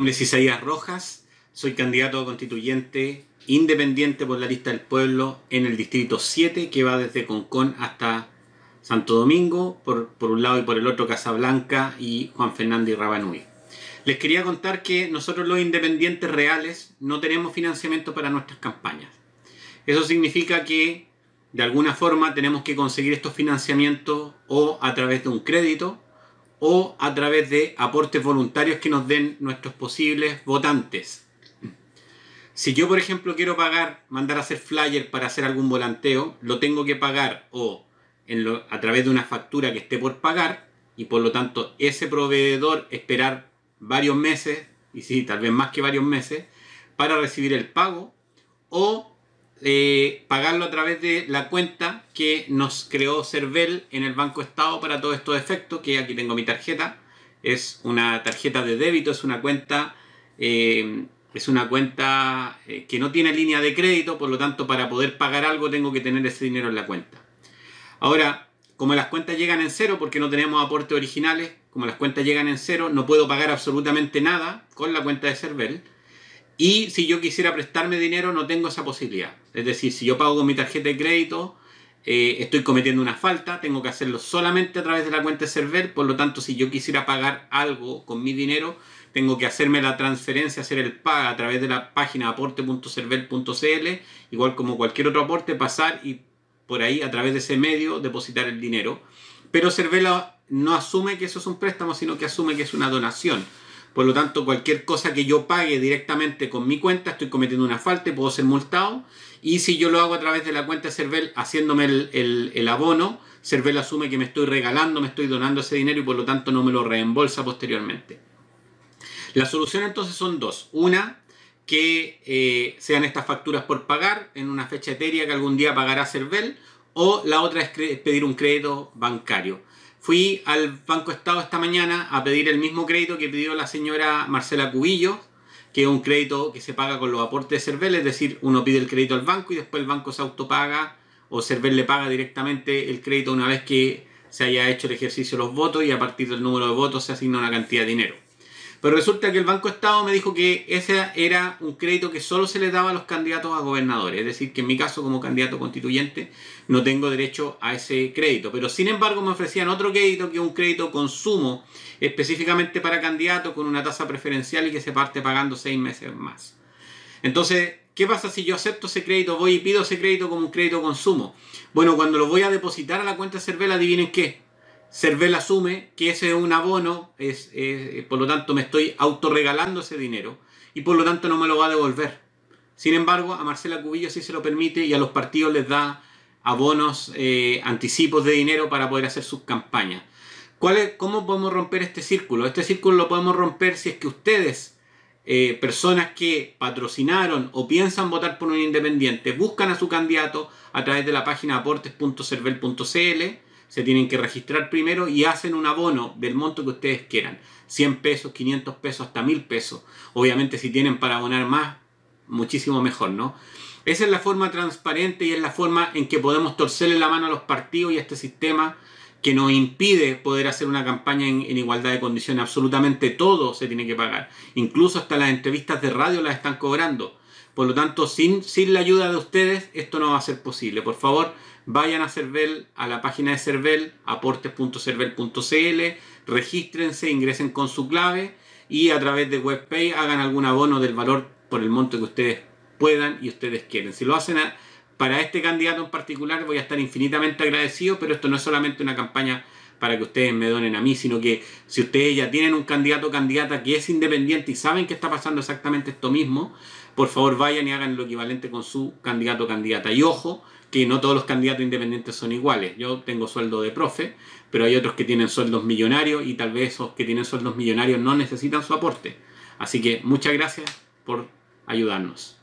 nombre es Isaías Rojas, soy candidato constituyente independiente por la lista del pueblo en el distrito 7 que va desde Concón hasta Santo Domingo, por, por un lado y por el otro Casablanca y Juan Fernández y Rabanui. Les quería contar que nosotros los independientes reales no tenemos financiamiento para nuestras campañas. Eso significa que de alguna forma tenemos que conseguir estos financiamientos o a través de un crédito o a través de aportes voluntarios que nos den nuestros posibles votantes. Si yo, por ejemplo, quiero pagar, mandar a hacer flyer para hacer algún volanteo, lo tengo que pagar o a través de una factura que esté por pagar y por lo tanto ese proveedor esperar varios meses, y sí, tal vez más que varios meses, para recibir el pago, o eh, pagarlo a través de la cuenta que nos creó Cervel en el Banco Estado para todos estos efectos, que aquí tengo mi tarjeta, es una tarjeta de débito, es una cuenta, eh, es una cuenta eh, que no tiene línea de crédito, por lo tanto para poder pagar algo tengo que tener ese dinero en la cuenta. Ahora, como las cuentas llegan en cero porque no tenemos aportes originales, como las cuentas llegan en cero, no puedo pagar absolutamente nada con la cuenta de Cervel y si yo quisiera prestarme dinero, no tengo esa posibilidad. Es decir, si yo pago con mi tarjeta de crédito, eh, estoy cometiendo una falta, tengo que hacerlo solamente a través de la cuenta de Por lo tanto, si yo quisiera pagar algo con mi dinero, tengo que hacerme la transferencia, hacer el pago a través de la página aporte.server.cl, igual como cualquier otro aporte, pasar y por ahí a través de ese medio depositar el dinero. Pero Cervela no asume que eso es un préstamo, sino que asume que es una donación. Por lo tanto, cualquier cosa que yo pague directamente con mi cuenta, estoy cometiendo una falta y puedo ser multado. Y si yo lo hago a través de la cuenta Cervel haciéndome el, abono, Cervel asume que me estoy regalando, me estoy donando ese dinero y por lo tanto no me lo reembolsa posteriormente. La solución entonces son dos. Una, que eh, sean estas facturas por pagar en una fecha etérea que algún día pagará Cervel. O la otra es pedir un crédito bancario. Fui al Banco Estado esta mañana a pedir el mismo crédito que pidió la señora Marcela Cubillo, que es un crédito que se paga con los aportes de Cervel, es decir, uno pide el crédito al banco y después el banco se autopaga o Cervel le paga directamente el crédito una vez que se haya hecho el ejercicio de los votos y a partir del número de votos se asigna una cantidad de dinero. Pero resulta que el Banco Estado me dijo que ese era un crédito que solo se le daba a los candidatos a gobernadores. Es decir, que en mi caso como candidato constituyente no tengo derecho a ese crédito. Pero sin embargo me ofrecían otro crédito que es un crédito consumo específicamente para candidatos con una tasa preferencial y que se parte pagando seis meses más. Entonces, ¿qué pasa si yo acepto ese crédito, voy y pido ese crédito como un crédito consumo? Bueno, cuando lo voy a depositar a la cuenta Cervela, adivinen qué Cervel asume que ese es un abono, es, eh, por lo tanto me estoy autorregalando ese dinero y por lo tanto no me lo va a devolver. Sin embargo, a Marcela Cubillo sí se lo permite y a los partidos les da abonos, eh, anticipos de dinero para poder hacer sus campañas. ¿Cómo podemos romper este círculo? Este círculo lo podemos romper si es que ustedes, eh, personas que patrocinaron o piensan votar por un independiente, buscan a su candidato a través de la página aportes.cervel.cl se tienen que registrar primero y hacen un abono del monto que ustedes quieran. 100 pesos, 500 pesos, hasta 1000 pesos. Obviamente si tienen para abonar más, muchísimo mejor, ¿no? Esa es la forma transparente y es la forma en que podemos torcerle la mano a los partidos y a este sistema que nos impide poder hacer una campaña en, en, igualdad de condiciones. Absolutamente todo se tiene que pagar. Incluso hasta las entrevistas de radio las están cobrando. Por lo tanto, sin, sin la ayuda de ustedes, esto no va a ser posible. Por favor, vayan a Cervel, a la página de Cervel, aportes.cervel.cl, regístrense, ingresen con su clave y a través de WebPay hagan algún abono del valor por el monto que ustedes puedan y ustedes quieren. Si lo hacen para este candidato en particular, voy a estar infinitamente agradecido, pero esto no es solamente una campaña para que ustedes me donen a mí, sino que si ustedes ya tienen un candidato o candidata que es independiente y saben que está pasando exactamente esto mismo, por favor vayan y hagan lo equivalente con su candidato o candidata. Y ojo, que no todos los candidatos independientes son iguales. Yo tengo sueldo de profe, pero hay otros que tienen sueldos millonarios y tal vez esos que tienen sueldos millonarios no necesitan su aporte. Así que muchas gracias por ayudarnos.